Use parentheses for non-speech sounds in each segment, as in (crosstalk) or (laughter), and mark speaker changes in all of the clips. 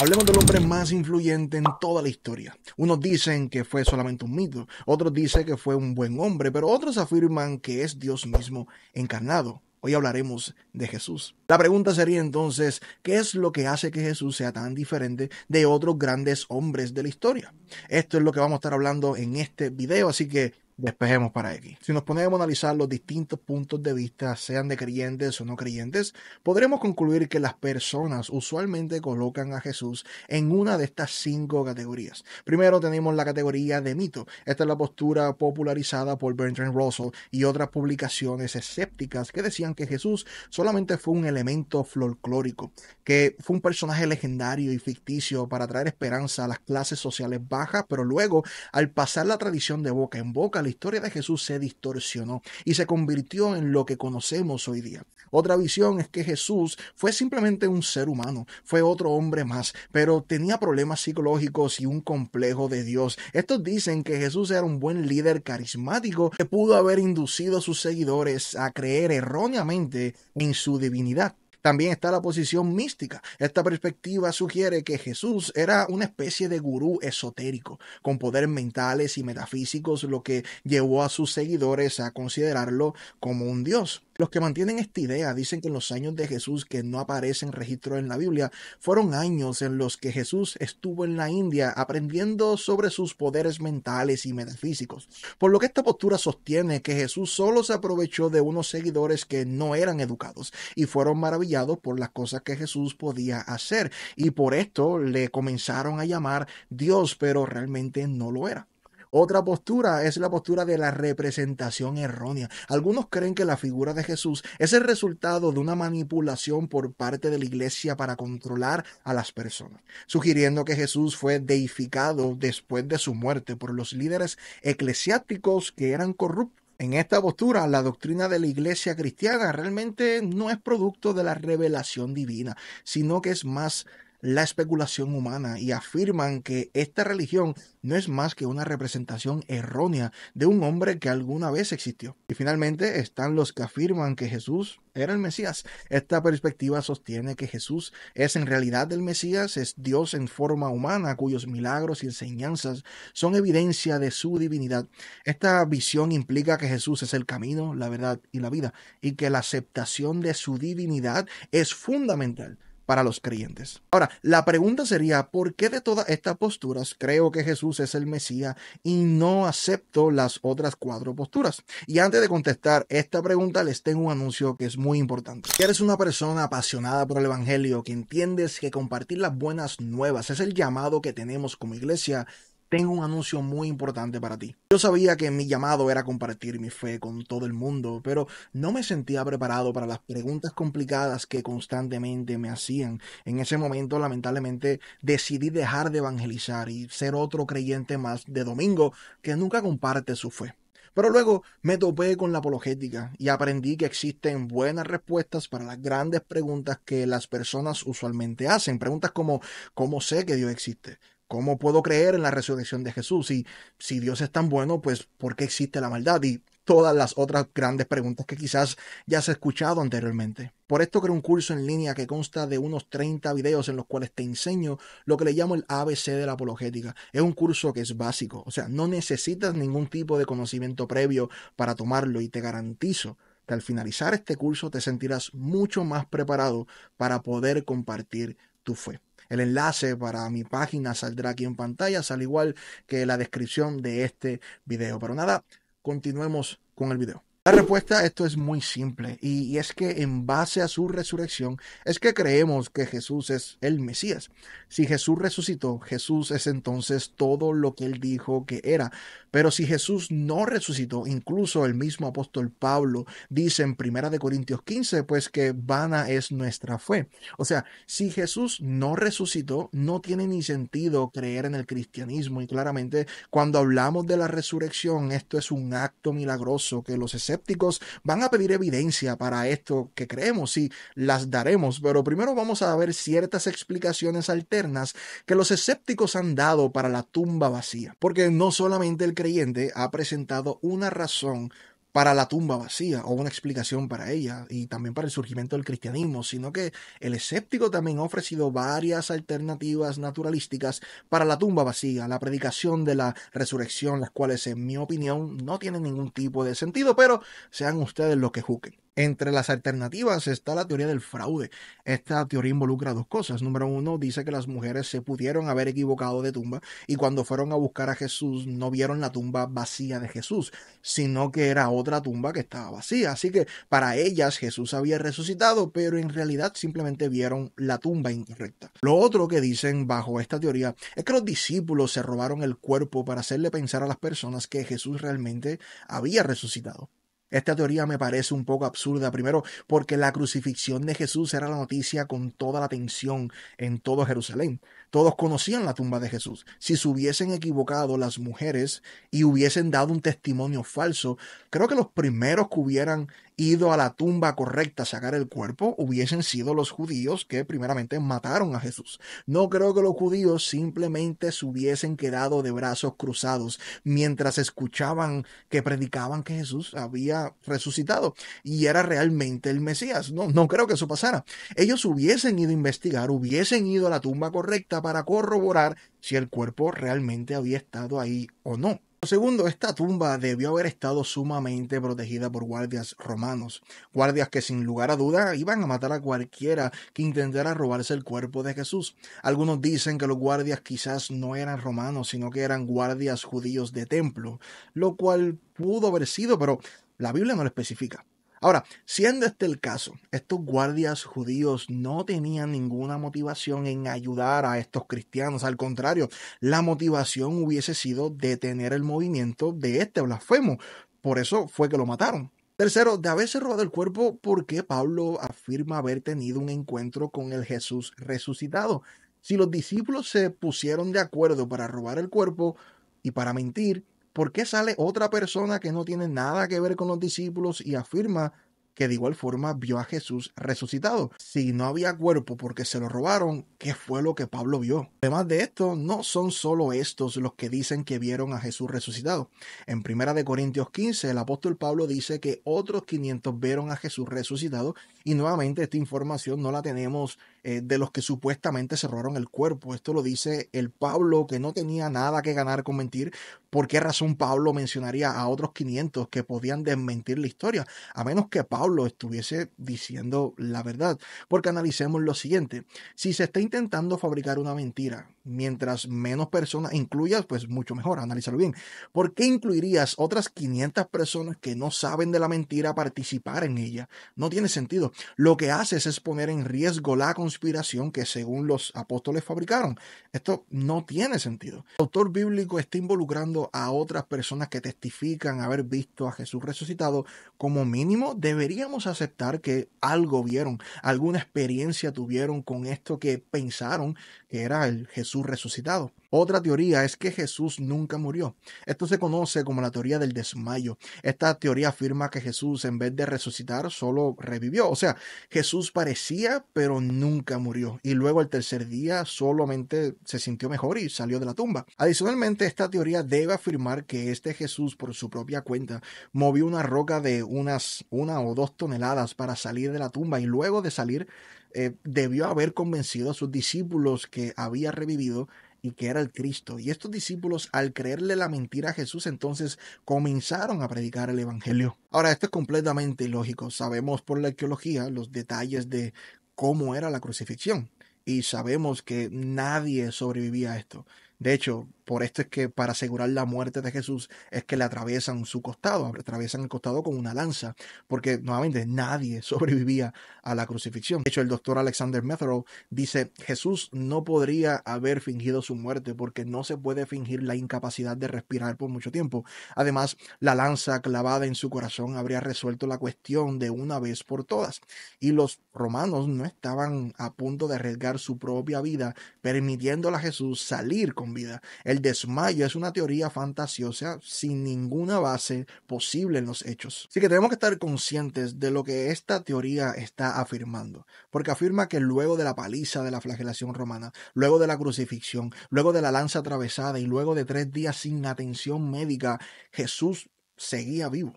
Speaker 1: Hablemos del hombre más influyente en toda la historia. Unos dicen que fue solamente un mito, otros dicen que fue un buen hombre, pero otros afirman que es Dios mismo encarnado. Hoy hablaremos de Jesús. La pregunta sería entonces, ¿qué es lo que hace que Jesús sea tan diferente de otros grandes hombres de la historia? Esto es lo que vamos a estar hablando en este video, así que despejemos para aquí. Si nos ponemos a analizar los distintos puntos de vista, sean de creyentes o no creyentes, podremos concluir que las personas usualmente colocan a Jesús en una de estas cinco categorías. Primero tenemos la categoría de mito. Esta es la postura popularizada por Bertrand Russell y otras publicaciones escépticas que decían que Jesús solamente fue un elemento folclórico, que fue un personaje legendario y ficticio para traer esperanza a las clases sociales bajas, pero luego, al pasar la tradición de boca en boca, la historia de Jesús se distorsionó y se convirtió en lo que conocemos hoy día. Otra visión es que Jesús fue simplemente un ser humano, fue otro hombre más, pero tenía problemas psicológicos y un complejo de Dios. Estos dicen que Jesús era un buen líder carismático que pudo haber inducido a sus seguidores a creer erróneamente en su divinidad. También está la posición mística. Esta perspectiva sugiere que Jesús era una especie de gurú esotérico, con poderes mentales y metafísicos, lo que llevó a sus seguidores a considerarlo como un dios. Los que mantienen esta idea dicen que los años de Jesús que no aparecen registrados en la Biblia fueron años en los que Jesús estuvo en la India aprendiendo sobre sus poderes mentales y metafísicos, por lo que esta postura sostiene que Jesús solo se aprovechó de unos seguidores que no eran educados y fueron maravillados por las cosas que Jesús podía hacer y por esto le comenzaron a llamar Dios, pero realmente no lo era. Otra postura es la postura de la representación errónea. Algunos creen que la figura de Jesús es el resultado de una manipulación por parte de la iglesia para controlar a las personas, sugiriendo que Jesús fue deificado después de su muerte por los líderes eclesiásticos que eran corruptos. En esta postura, la doctrina de la iglesia cristiana realmente no es producto de la revelación divina, sino que es más la especulación humana y afirman que esta religión no es más que una representación errónea de un hombre que alguna vez existió. Y finalmente están los que afirman que Jesús era el Mesías. Esta perspectiva sostiene que Jesús es en realidad el Mesías, es Dios en forma humana cuyos milagros y enseñanzas son evidencia de su divinidad. Esta visión implica que Jesús es el camino, la verdad y la vida y que la aceptación de su divinidad es fundamental para los creyentes. Ahora, la pregunta sería, ¿por qué de todas estas posturas creo que Jesús es el Mesías y no acepto las otras cuatro posturas? Y antes de contestar esta pregunta, les tengo un anuncio que es muy importante. Si eres una persona apasionada por el Evangelio, que entiendes que compartir las buenas nuevas es el llamado que tenemos como iglesia, tengo un anuncio muy importante para ti. Yo sabía que mi llamado era compartir mi fe con todo el mundo, pero no me sentía preparado para las preguntas complicadas que constantemente me hacían. En ese momento, lamentablemente, decidí dejar de evangelizar y ser otro creyente más de domingo que nunca comparte su fe. Pero luego me topé con la apologética y aprendí que existen buenas respuestas para las grandes preguntas que las personas usualmente hacen. Preguntas como ¿cómo sé que Dios existe? ¿Cómo puedo creer en la resurrección de Jesús? Y si Dios es tan bueno, pues ¿por qué existe la maldad? Y todas las otras grandes preguntas que quizás ya has escuchado anteriormente. Por esto creo un curso en línea que consta de unos 30 videos en los cuales te enseño lo que le llamo el ABC de la apologética. Es un curso que es básico, o sea, no necesitas ningún tipo de conocimiento previo para tomarlo y te garantizo que al finalizar este curso te sentirás mucho más preparado para poder compartir tu fe. El enlace para mi página saldrá aquí en pantalla, al igual que la descripción de este video. Pero nada, continuemos con el video. La respuesta a esto es muy simple y, es que en base a su resurrección es que creemos que Jesús es el Mesías. Si Jesús resucitó, Jesús es entonces todo lo que él dijo que era. Pero si Jesús no resucitó, incluso el mismo apóstol Pablo dice en Primera de Corintios 15, pues que vana es nuestra fe. O sea, si Jesús no resucitó, no tiene ni sentido creer en el cristianismo y claramente cuando hablamos de la resurrección, esto es un acto milagroso que los escépticos van a pedir evidencia para esto que creemos y las daremos, pero primero vamos a ver ciertas explicaciones alternas que los escépticos han dado para la tumba vacía, porque no solamente el creyente ha presentado una razón para la tumba vacía o una explicación para ella y también para el surgimiento del cristianismo, sino que el escéptico también ha ofrecido varias alternativas naturalísticas para la tumba vacía, la predicación de la resurrección, las cuales en mi opinión no tienen ningún tipo de sentido, pero sean ustedes los que juzguen. Entre las alternativas está la teoría del fraude. Esta teoría involucra dos cosas. Número uno, dice que las mujeres se pudieron haber equivocado de tumba y cuando fueron a buscar a Jesús no vieron la tumba vacía de Jesús, sino que era otra tumba que estaba vacía. Así que para ellas Jesús había resucitado, pero en realidad simplemente vieron la tumba incorrecta. Lo otro que dicen bajo esta teoría es que los discípulos se robaron el cuerpo para hacerle pensar a las personas que Jesús realmente había resucitado. Esta teoría me parece un poco absurda, primero porque la crucifixión de Jesús era la noticia con toda la atención en todo Jerusalén. Todos conocían la tumba de Jesús. Si se hubiesen equivocado las mujeres y hubiesen dado un testimonio falso, creo que los primeros que hubieran ido a la tumba correcta a sacar el cuerpo hubiesen sido los judíos que primeramente mataron a Jesús. No creo que los judíos simplemente se hubiesen quedado de brazos cruzados mientras escuchaban que predicaban que Jesús había resucitado y era realmente el Mesías. No, no creo que eso pasara. Ellos hubiesen ido a investigar, hubiesen ido a la tumba correcta para corroborar si el cuerpo realmente había estado ahí o no. Segundo, esta tumba debió haber estado sumamente protegida por guardias romanos, guardias que sin lugar a duda iban a matar a cualquiera que intentara robarse el cuerpo de Jesús. Algunos dicen que los guardias quizás no eran romanos, sino que eran guardias judíos de templo, lo cual pudo haber sido, pero la Biblia no lo especifica. Ahora, siendo este el caso, estos guardias judíos no tenían ninguna motivación en ayudar a estos cristianos. Al contrario, la motivación hubiese sido detener el movimiento de este blasfemo. Por eso fue que lo mataron. Tercero, de haberse robado el cuerpo porque Pablo afirma haber tenido un encuentro con el Jesús resucitado. Si los discípulos se pusieron de acuerdo para robar el cuerpo y para mentir, ¿por qué sale otra persona que no tiene nada que ver con los discípulos y afirma que de igual forma vio a Jesús resucitado? Si no había cuerpo porque se lo robaron, ¿qué fue lo que Pablo vio? Además de esto, no son solo estos los que dicen que vieron a Jesús resucitado. En 1 Corintios 15, el apóstol Pablo dice que otros 500 vieron a Jesús resucitado y nuevamente esta información no la tenemos eh, de los que supuestamente cerraron el cuerpo. Esto lo dice el Pablo, que no tenía nada que ganar con mentir. ¿Por qué razón Pablo mencionaría a otros 500 que podían desmentir la historia? A menos que Pablo estuviese diciendo la verdad. Porque analicemos lo siguiente. Si se está intentando fabricar una mentira, mientras menos personas incluyas, pues mucho mejor, analízalo bien. ¿Por qué incluirías otras 500 personas que no saben de la mentira participar en ella? No tiene sentido. Lo que haces es poner en riesgo la conspiración Inspiración que según los apóstoles fabricaron. Esto no tiene sentido. El autor bíblico está involucrando a otras personas que testifican haber visto a Jesús resucitado. Como mínimo deberíamos aceptar que algo vieron, alguna experiencia tuvieron con esto que pensaron que era el Jesús resucitado. Otra teoría es que Jesús nunca murió. Esto se conoce como la teoría del desmayo. Esta teoría afirma que Jesús en vez de resucitar solo revivió. O sea, Jesús parecía pero nunca murió. Y luego el tercer día solamente se sintió mejor y salió de la tumba. Adicionalmente, esta teoría debe afirmar que este Jesús por su propia cuenta movió una roca de unas una o dos toneladas para salir de la tumba y luego de salir eh, debió haber convencido a sus discípulos que había revivido y que era el Cristo. Y estos discípulos, al creerle la mentira a Jesús, entonces comenzaron a predicar el Evangelio. Ahora, esto es completamente ilógico. Sabemos por la arqueología los detalles de cómo era la crucifixión y sabemos que nadie sobrevivía a esto. De hecho, por esto es que para asegurar la muerte de Jesús es que le atraviesan su costado, atraviesan el costado con una lanza, porque nuevamente nadie (laughs) sobrevivía a la crucifixión. De hecho, el doctor Alexander Metherow dice, Jesús no podría haber fingido su muerte porque no se puede fingir la incapacidad de respirar por mucho tiempo. Además, la lanza clavada en su corazón habría resuelto la cuestión de una vez por todas. Y los romanos no estaban a punto de arriesgar su propia vida, permitiéndole a Jesús salir con vida desmayo es una teoría fantasiosa sin ninguna base posible en los hechos. Así que tenemos que estar conscientes de lo que esta teoría está afirmando, porque afirma que luego de la paliza de la flagelación romana, luego de la crucifixión, luego de la lanza atravesada y luego de tres días sin atención médica, Jesús seguía vivo.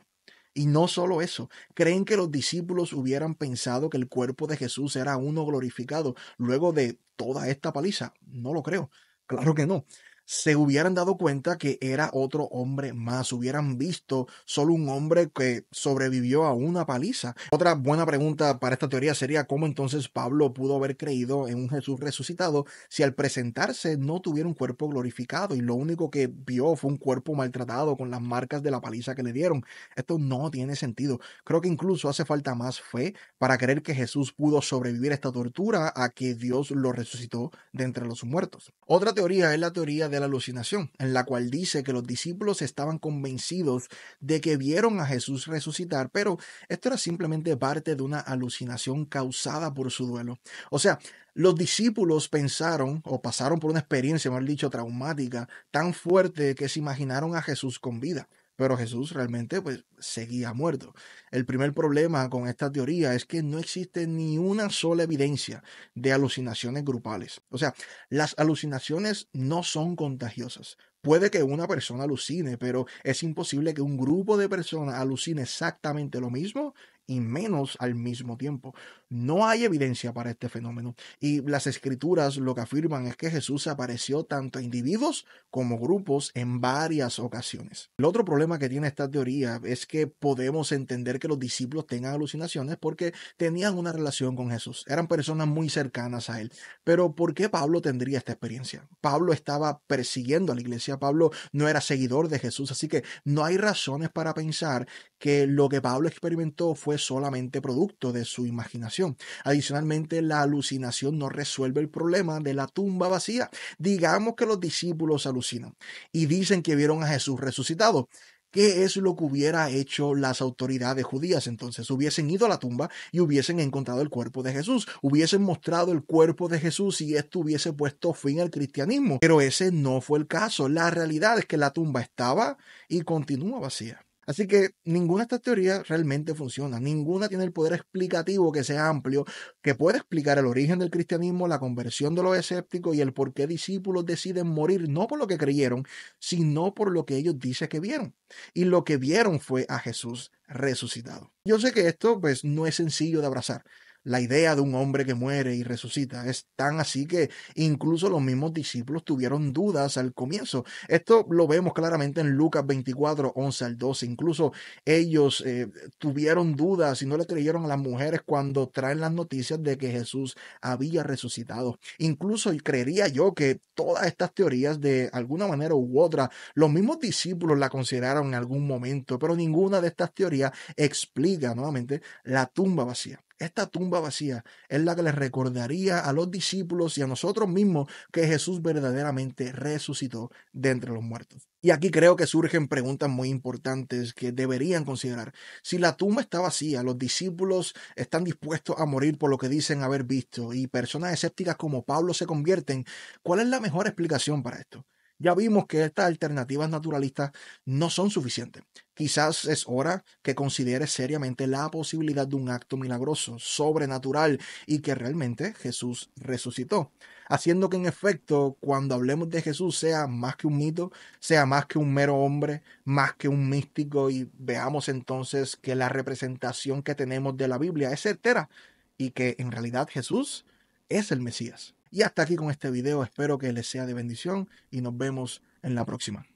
Speaker 1: Y no solo eso, creen que los discípulos hubieran pensado que el cuerpo de Jesús era uno glorificado luego de toda esta paliza. No lo creo, claro que no se hubieran dado cuenta que era otro hombre más, hubieran visto solo un hombre que sobrevivió a una paliza. Otra buena pregunta para esta teoría sería cómo entonces Pablo pudo haber creído en un Jesús resucitado si al presentarse no tuviera un cuerpo glorificado y lo único que vio fue un cuerpo maltratado con las marcas de la paliza que le dieron. Esto no tiene sentido. Creo que incluso hace falta más fe para creer que Jesús pudo sobrevivir a esta tortura a que Dios lo resucitó de entre los muertos. Otra teoría es la teoría de alucinación, en la cual dice que los discípulos estaban convencidos de que vieron a Jesús resucitar, pero esto era simplemente parte de una alucinación causada por su duelo. O sea, los discípulos pensaron o pasaron por una experiencia, mejor dicho, traumática tan fuerte que se imaginaron a Jesús con vida. Pero Jesús realmente pues seguía muerto. El primer problema con esta teoría es que no existe ni una sola evidencia de alucinaciones grupales. O sea, las alucinaciones no son contagiosas. Puede que una persona alucine, pero es imposible que un grupo de personas alucine exactamente lo mismo y menos al mismo tiempo. No hay evidencia para este fenómeno y las escrituras lo que afirman es que Jesús apareció tanto a individuos como grupos en varias ocasiones. El otro problema que tiene esta teoría es que podemos entender que los discípulos tengan alucinaciones porque tenían una relación con Jesús, eran personas muy cercanas a él. Pero ¿por qué Pablo tendría esta experiencia? Pablo estaba persiguiendo a la iglesia, Pablo no era seguidor de Jesús, así que no hay razones para pensar que lo que Pablo experimentó fue solamente producto de su imaginación. Adicionalmente, la alucinación no resuelve el problema de la tumba vacía. Digamos que los discípulos alucinan y dicen que vieron a Jesús resucitado. ¿Qué es lo que hubiera hecho las autoridades judías? Entonces hubiesen ido a la tumba y hubiesen encontrado el cuerpo de Jesús, hubiesen mostrado el cuerpo de Jesús y esto hubiese puesto fin al cristianismo. Pero ese no fue el caso. La realidad es que la tumba estaba y continúa vacía. Así que ninguna de estas teorías realmente funciona, ninguna tiene el poder explicativo que sea amplio, que pueda explicar el origen del cristianismo, la conversión de los escépticos y el por qué discípulos deciden morir no por lo que creyeron, sino por lo que ellos dicen que vieron. Y lo que vieron fue a Jesús resucitado. Yo sé que esto pues no es sencillo de abrazar la idea de un hombre que muere y resucita. Es tan así que incluso los mismos discípulos tuvieron dudas al comienzo. Esto lo vemos claramente en Lucas 24, 11 al 12. Incluso ellos eh, tuvieron dudas y no le creyeron a las mujeres cuando traen las noticias de que Jesús había resucitado. Incluso creería yo que todas estas teorías de alguna manera u otra, los mismos discípulos la consideraron en algún momento, pero ninguna de estas teorías explica nuevamente la tumba vacía. Esta tumba vacía es la que les recordaría a los discípulos y a nosotros mismos que Jesús verdaderamente resucitó de entre los muertos. Y aquí creo que surgen preguntas muy importantes que deberían considerar. Si la tumba está vacía, los discípulos están dispuestos a morir por lo que dicen haber visto y personas escépticas como Pablo se convierten, ¿cuál es la mejor explicación para esto? Ya vimos que estas alternativas naturalistas no son suficientes. Quizás es hora que consideres seriamente la posibilidad de un acto milagroso, sobrenatural, y que realmente Jesús resucitó, haciendo que en efecto cuando hablemos de Jesús sea más que un mito, sea más que un mero hombre, más que un místico, y veamos entonces que la representación que tenemos de la Biblia es certera y que en realidad Jesús es el Mesías. Y hasta aquí con este video, espero que les sea de bendición y nos vemos en la próxima.